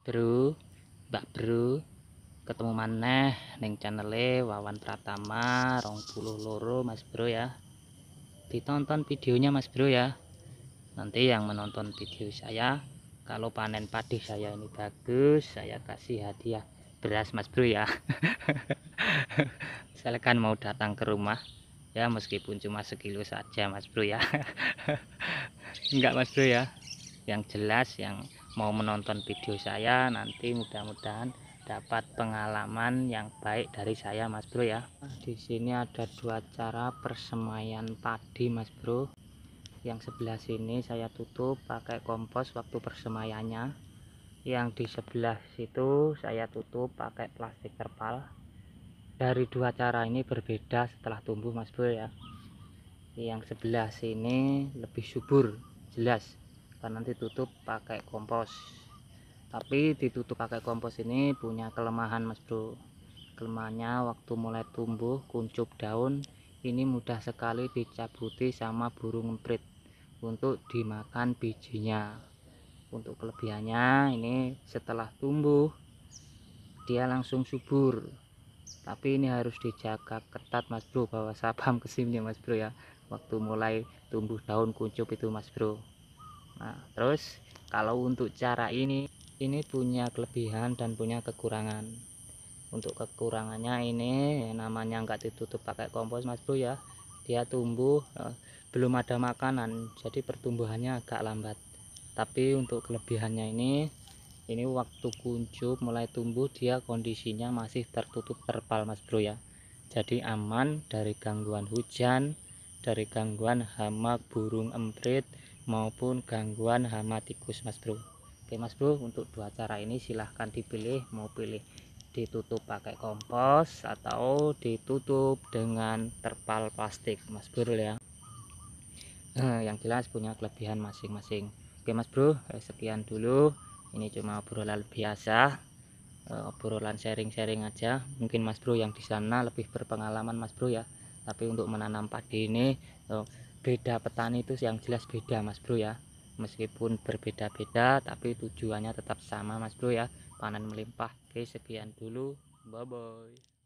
Bro, Mbak Bro, ketemu mana? neng channele Wawan Pratama rong puluh loro Mas Bro ya. Ditonton videonya Mas Bro ya. Nanti yang menonton video saya, kalau panen padi saya ini bagus, saya kasih hadiah beras Mas Bro ya. Silakan mau datang ke rumah ya meskipun cuma sekilo saja Mas Bro ya. Enggak Mas Bro ya. Yang jelas yang mau menonton video saya nanti mudah-mudahan dapat pengalaman yang baik dari saya Mas Bro ya. Di sini ada dua cara persemaian padi Mas Bro. Yang sebelah sini saya tutup pakai kompos waktu persemaiannya. Yang di sebelah situ saya tutup pakai plastik terpal. Dari dua cara ini berbeda setelah tumbuh Mas Bro ya. Yang sebelah sini lebih subur, jelas Kan nanti tutup pakai kompos tapi ditutup pakai kompos ini punya kelemahan mas bro kelemahannya waktu mulai tumbuh kuncup daun ini mudah sekali dicabuti sama burung emprit untuk dimakan bijinya untuk kelebihannya ini setelah tumbuh dia langsung subur tapi ini harus dijaga ketat mas bro bahwa sabam kesini mas bro ya waktu mulai tumbuh daun kuncup itu mas bro nah, terus kalau untuk cara ini ini punya kelebihan dan punya kekurangan untuk kekurangannya ini namanya nggak ditutup pakai kompos mas bro ya dia tumbuh eh, belum ada makanan jadi pertumbuhannya agak lambat tapi untuk kelebihannya ini ini waktu kuncup mulai tumbuh dia kondisinya masih tertutup terpal mas bro ya jadi aman dari gangguan hujan dari gangguan hama burung emprit maupun gangguan hama tikus mas bro oke mas bro untuk dua cara ini silahkan dipilih mau pilih ditutup pakai kompos atau ditutup dengan terpal plastik mas bro ya eh, yang jelas punya kelebihan masing-masing oke mas bro eh, sekian dulu ini cuma obrolan biasa eh, obrolan sharing-sharing aja mungkin mas bro yang di sana lebih berpengalaman mas bro ya tapi untuk menanam padi ini beda petani itu yang jelas beda mas bro ya meskipun berbeda-beda tapi tujuannya tetap sama mas bro ya panen melimpah oke sekian dulu bye bye